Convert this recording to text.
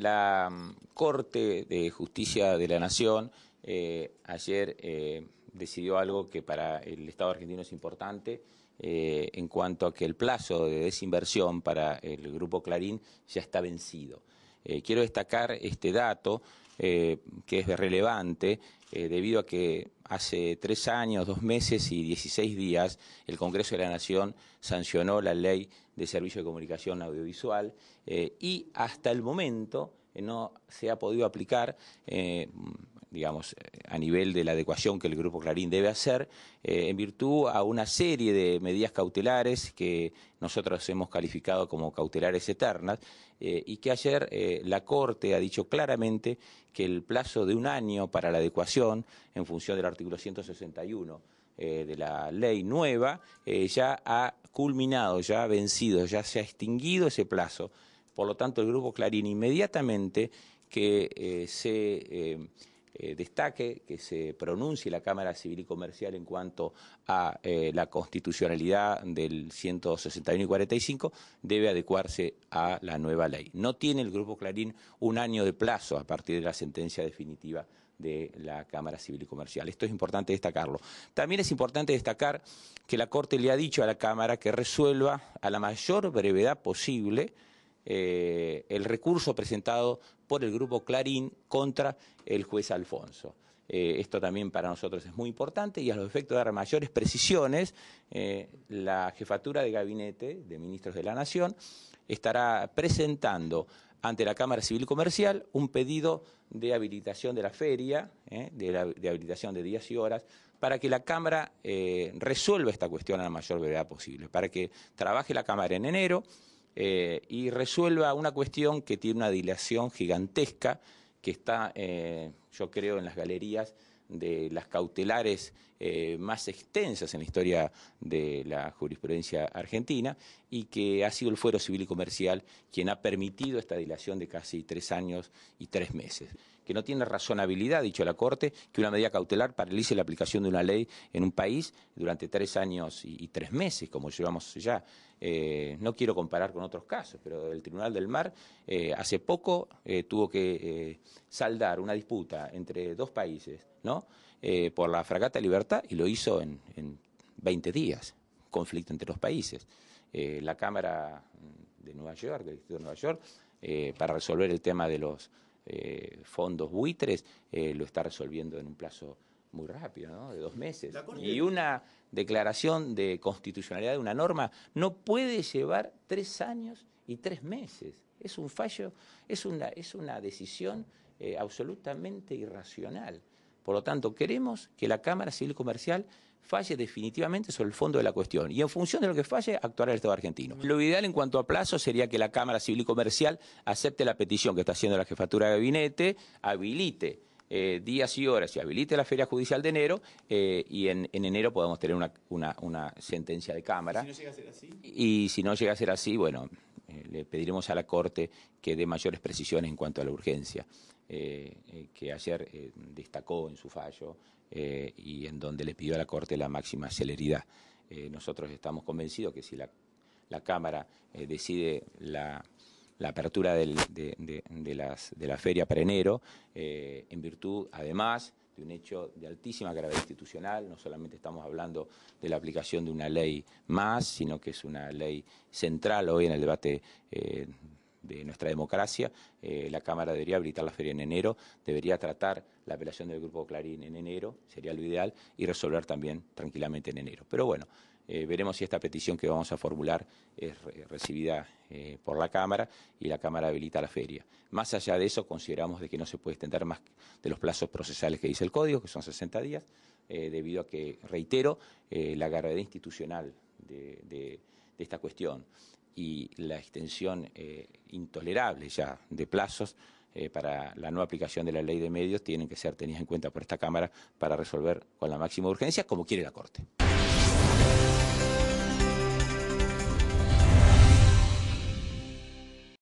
La mm, Corte de Justicia de la Nación eh, ayer eh, decidió algo que para el Estado argentino es importante. Eh, en cuanto a que el plazo de desinversión para el grupo Clarín ya está vencido. quiero destacar este dato eh, que es relevante eh, debido a que hace tres años, dos meses y 16 días el Congreso de la Nación sancionó la ley de servicio de comunicación audiovisual eh, y hasta el momento no se ha podido aplicar digamos, eh, a nivel de la adecuación que el Grupo Clarín debe hacer, eh, en virtud a una serie de medidas cautelares que nosotros hemos calificado como cautelares eternas, eh, y que ayer la Corte ha dicho claramente que el plazo de un año para la adecuación, en función del artículo 161, de la ley nueva, ya ha culminado, ya ha vencido, ya se ha extinguido ese plazo. Por lo tanto, el Grupo Clarín inmediatamente que se eh, destaque, que se pronuncie la Cámara Civil y Comercial en cuanto a eh, la constitucionalidad del 161 y 45, debe adecuarse a la nueva ley. No tiene el Grupo Clarín un año de plazo a partir de la sentencia definitiva de la Cámara Civil y Comercial. Esto es importante destacarlo. También es importante destacar que la Corte le ha dicho a la Cámara que resuelva a la mayor brevedad posible eh, el recurso presentado por el grupo Clarín contra el juez Alfonso. Eh, esto también para nosotros es muy importante y a los efectos de dar mayores precisiones, eh, la jefatura de gabinete de ministros de la Nación estará presentando ante la Cámara Civil Comercial un pedido de habilitación de la feria, de, habilitación de días y horas, para que la Cámara resuelva esta cuestión a la mayor brevedad posible, para que trabaje la Cámara en enero eh, y resuelva una cuestión que tiene una dilación gigantesca que está, eh, yo creo, en las galerías de las cautelares eh, más extensas en la historia de la jurisprudencia argentina y que ha sido el Fuero Civil y Comercial quien ha permitido esta dilación de casi tres años y tres meses que no tiene razonabilidad, dicho la Corte, que una medida cautelar paralice la aplicación de una ley en un país durante tres años y, tres meses, como llevamos ya. Eh, no quiero comparar con otros casos, pero el Tribunal del Mar eh, hace poco eh, tuvo que saldar una disputa entre dos países, ¿no? por la fragata Libertad y lo hizo en, en 20 días, conflicto entre los países. la Cámara de Nueva York, del Distrito de Nueva York, para resolver el tema de los eh, fondos buitres, eh, lo está resolviendo en un plazo muy rápido, de dos meses. Y una declaración de constitucionalidad de una norma no puede llevar tres años y tres meses. Es un fallo, es una, es una decisión eh, absolutamente irracional. Por lo tanto, queremos que la Cámara Civil Comercial falle definitivamente sobre el fondo de la cuestión y en función de lo que falle actuará el Estado argentino. Lo ideal en cuanto a plazo sería que la Cámara Civil y Comercial acepte la petición que está haciendo la jefatura de gabinete, habilite eh, días y horas y habilite la feria judicial de enero eh, y en, enero podemos tener una, sentencia de Cámara. ¿Y si no llega a ser así? bueno, eh, le pediremos a la Corte que dé mayores precisiones en cuanto a la urgencia. Eh, eh, que ayer eh, destacó en su fallo y en donde le pidió a la Corte la máxima celeridad. nosotros estamos convencidos que si la, Cámara decide la, apertura de, la feria para enero, en virtud, además, de un hecho de altísima gravedad institucional, no solamente estamos hablando de la aplicación de una ley más, sino que es una ley central hoy en el debate de nuestra democracia. Eh, la Cámara debería habilitar la feria en enero, debería tratar la apelación del Grupo Clarín en enero, sería lo ideal, y resolver también tranquilamente en enero. Pero bueno, eh, veremos si esta petición que vamos a formular es recibida eh, por la Cámara y la Cámara habilita la feria. Más allá de eso, consideramos de que no se puede extender más de los plazos procesales que dice el Código, que son 60 días, debido a que, reitero, la gravedad institucional de, de esta cuestión, y la extensión eh, intolerable ya de plazos eh, para la no aplicación de la ley de medios tienen que ser tenidas en cuenta por esta Cámara para resolver con la máxima urgencia como quiere la Corte.